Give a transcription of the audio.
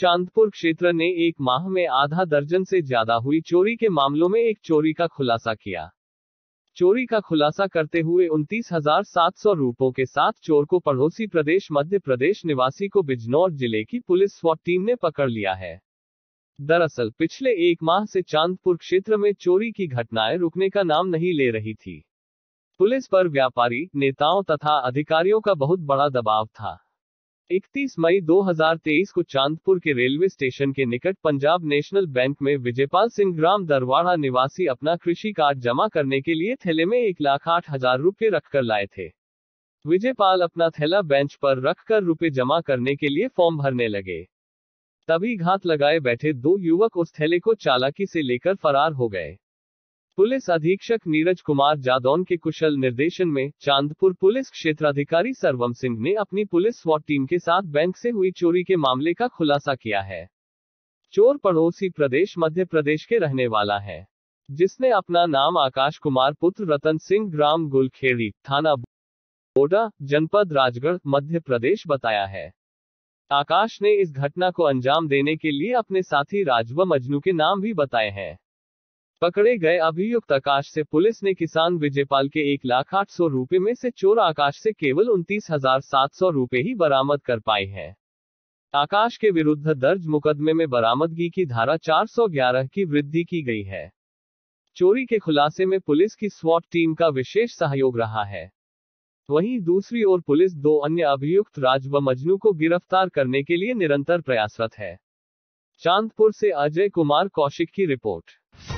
चांदपुर क्षेत्र ने एक माह में आधा दर्जन से ज्यादा हुई चोरी के मामलों में एक चोरी का खुलासा किया चोरी का खुलासा करते हुए उनतीस हजार सात सौ रूपों के साथ चोर को पड़ोसी प्रदेश मध्य प्रदेश निवासी को बिजनौर जिले की पुलिस स्वाट टीम ने पकड़ लिया है दरअसल पिछले एक माह से चांदपुर क्षेत्र में चोरी की घटनाएं रुकने का नाम नहीं ले रही थी पुलिस पर व्यापारी नेताओं तथा अधिकारियों का बहुत बड़ा दबाव था इकतीस मई 2023 को चांदपुर के रेलवे स्टेशन के निकट पंजाब नेशनल बैंक में विजयपाल सिंह ग्राम दरवाड़ा निवासी अपना कृषि कार्ड जमा करने के लिए थैले में एक लाख आठ हजार रूपए रखकर लाए थे विजयपाल अपना थैला बेंच पर रखकर रुपए जमा करने के लिए फॉर्म भरने लगे तभी घात लगाए बैठे दो युवक उस थैले को चालाकी से लेकर फरार हो गए पुलिस अधीक्षक नीरज कुमार जादौन के कुशल निर्देशन में चांदपुर पुलिस क्षेत्राधिकारी सरवम सिंह ने अपनी पुलिस स्वाट टीम के साथ बैंक से हुई चोरी के मामले का खुलासा किया है चोर पड़ोसी प्रदेश मध्य प्रदेश के रहने वाला है जिसने अपना नाम आकाश कुमार पुत्र रतन सिंह ग्राम गुलखेड़ी थाना बोडा जनपद राजगढ़ मध्य प्रदेश बताया है आकाश ने इस घटना को अंजाम देने के लिए अपने साथी राजव मजनू के नाम भी बताए हैं पकड़े गए अभियुक्त आकाश से पुलिस ने किसान विजयपाल के एक लाख आठ सौ रूपये में से चोर आकाश से केवल उनतीस हजार सात सौ रूपए ही बरामद कर पाए हैं आकाश के विरुद्ध दर्ज मुकदमे में बरामदगी की धारा 411 की वृद्धि की गई है चोरी के खुलासे में पुलिस की स्वॉट टीम का विशेष सहयोग रहा है वहीं दूसरी ओर पुलिस दो अन्य अभियुक्त राज व मजनू को गिरफ्तार करने के लिए निरंतर प्रयासरत है चांदपुर से अजय कुमार कौशिक की रिपोर्ट